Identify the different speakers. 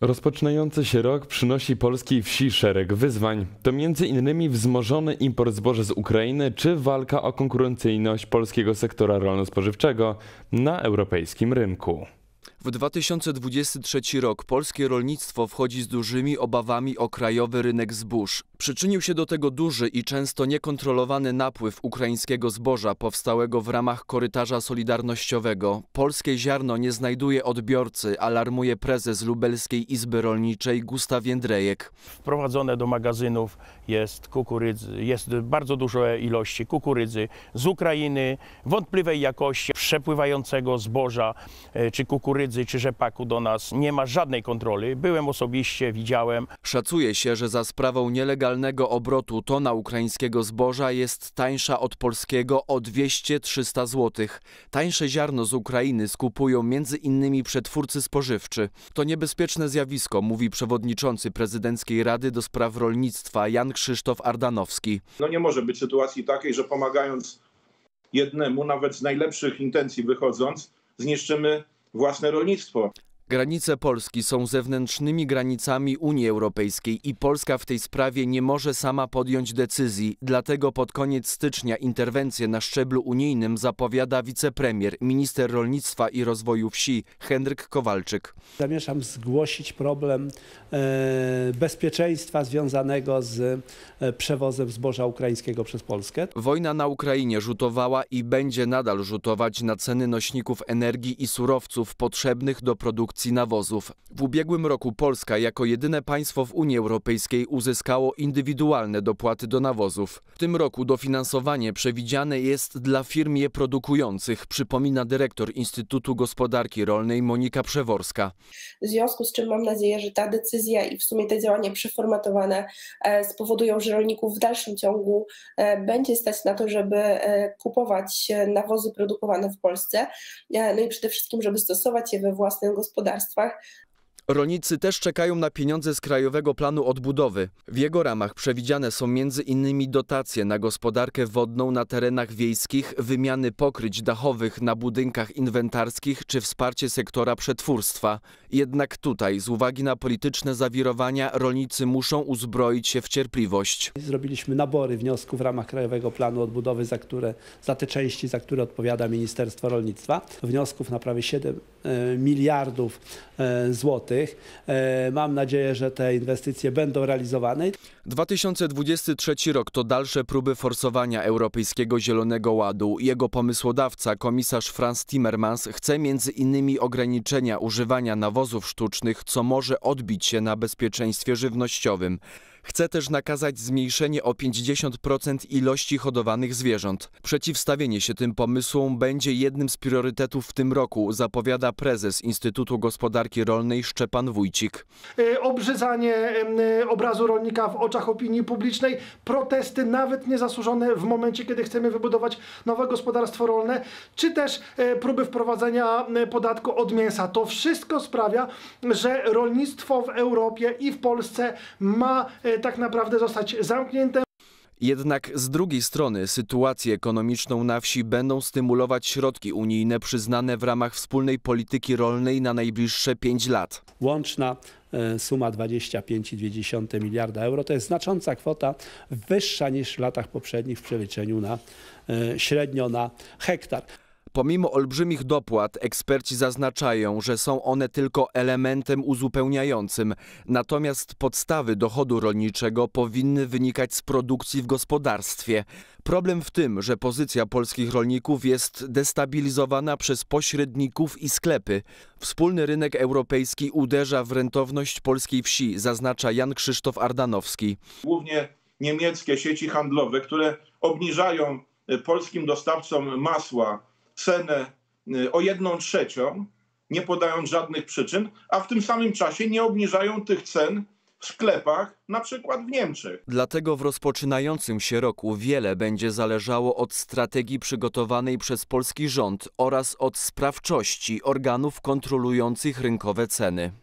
Speaker 1: Rozpoczynający się rok przynosi polskiej wsi szereg wyzwań. To między innymi wzmożony import zboża z Ukrainy czy walka o konkurencyjność polskiego sektora rolno-spożywczego na europejskim rynku. W 2023 rok polskie rolnictwo wchodzi z dużymi obawami o krajowy rynek zbóż. Przyczynił się do tego duży i często niekontrolowany napływ ukraińskiego zboża powstałego w ramach korytarza solidarnościowego. Polskie ziarno nie znajduje odbiorcy, alarmuje prezes Lubelskiej Izby Rolniczej Gustaw Jędrejek. Wprowadzone do magazynów jest kukurydzy, jest bardzo dużo ilości kukurydzy z Ukrainy, wątpliwej jakości przepływającego zboża, e, czy kukurydzy, czy rzepaku do nas nie ma żadnej kontroli. Byłem osobiście, widziałem. Szacuje się, że za sprawą nielegalnego obrotu tona ukraińskiego zboża jest tańsza od polskiego o 200-300 zł. Tańsze ziarno z Ukrainy skupują między innymi przetwórcy spożywczy. To niebezpieczne zjawisko, mówi przewodniczący prezydenckiej Rady do Spraw Rolnictwa Jan Krzysztof Ardanowski.
Speaker 2: No nie może być sytuacji takiej, że pomagając jednemu, nawet z najlepszych intencji wychodząc, zniszczymy własne rolnictwo.
Speaker 1: Granice Polski są zewnętrznymi granicami Unii Europejskiej i Polska w tej sprawie nie może sama podjąć decyzji, dlatego pod koniec stycznia interwencję na szczeblu unijnym zapowiada wicepremier, minister rolnictwa i rozwoju wsi Henryk Kowalczyk.
Speaker 2: Zamierzam zgłosić problem e, bezpieczeństwa związanego z e, przewozem zboża ukraińskiego przez Polskę.
Speaker 1: Wojna na Ukrainie rzutowała i będzie nadal rzutować na ceny nośników energii i surowców potrzebnych do produkcji produkcji nawozów. W ubiegłym roku Polska jako jedyne państwo w Unii Europejskiej uzyskało indywidualne dopłaty do nawozów. W tym roku dofinansowanie przewidziane jest dla firm je produkujących, przypomina dyrektor Instytutu Gospodarki Rolnej Monika Przeworska. W związku z czym mam nadzieję, że ta decyzja i w sumie te działania przeformatowane e, spowodują, że rolników w dalszym ciągu e, będzie stać na to, żeby e, kupować nawozy
Speaker 2: produkowane w Polsce, no i przede wszystkim, żeby stosować je we własnym gospodarstwie gospodarstwach,
Speaker 1: Rolnicy też czekają na pieniądze z Krajowego Planu Odbudowy. W jego ramach przewidziane są m.in. dotacje na gospodarkę wodną na terenach wiejskich, wymiany pokryć dachowych na budynkach inwentarskich czy wsparcie sektora przetwórstwa. Jednak tutaj, z uwagi na polityczne zawirowania, rolnicy muszą uzbroić się w cierpliwość.
Speaker 2: Zrobiliśmy nabory wniosków w ramach Krajowego Planu Odbudowy, za, które, za te części, za które odpowiada Ministerstwo Rolnictwa. Wniosków na prawie 7 e, miliardów e, złotych E, mam nadzieję, że te inwestycje będą realizowane.
Speaker 1: 2023 rok to dalsze próby forsowania Europejskiego Zielonego Ładu. Jego pomysłodawca, komisarz Franz Timmermans, chce między innymi ograniczenia używania nawozów sztucznych, co może odbić się na bezpieczeństwie żywnościowym. Chce też nakazać zmniejszenie o 50% ilości hodowanych zwierząt. Przeciwstawienie się tym pomysłom będzie jednym z priorytetów w tym roku, zapowiada prezes Instytutu Gospodarki Rolnej Szczepan Wójcik.
Speaker 2: Y, Obrzydzanie y, obrazu rolnika w oczach opinii publicznej, protesty nawet niezasłużone w momencie, kiedy chcemy wybudować nowe gospodarstwo rolne, czy też e, próby wprowadzenia podatku od mięsa. To wszystko sprawia, że rolnictwo w Europie i w Polsce ma e, E, tak naprawdę zostać zamknięte.
Speaker 1: Jednak z drugiej strony sytuację ekonomiczną na wsi będą stymulować środki unijne przyznane w ramach wspólnej polityki rolnej na najbliższe 5 lat.
Speaker 2: Łączna e, suma 25,2 miliarda euro to jest znacząca kwota,
Speaker 1: wyższa niż w latach poprzednich w przeliczeniu na e, średnio na hektar. Pomimo olbrzymich dopłat, eksperci zaznaczają, że są one tylko elementem uzupełniającym, natomiast podstawy dochodu rolniczego powinny wynikać z produkcji w gospodarstwie. Problem w tym, że pozycja polskich rolników jest destabilizowana przez pośredników i sklepy. Wspólny rynek europejski uderza w rentowność polskiej wsi, zaznacza Jan Krzysztof Ardanowski.
Speaker 2: Głównie niemieckie sieci handlowe, które obniżają y, polskim dostawcom masła, cenę y, o jedną trzecią, nie podając żadnych przyczyn, a w tym samym czasie nie obniżają tych cen w sklepach, na przykład w Niemczech.
Speaker 1: Dlatego w rozpoczynającym się roku wiele będzie zależało od strategii przygotowanej przez polski rząd oraz od sprawczości organów kontrolujących rynkowe ceny.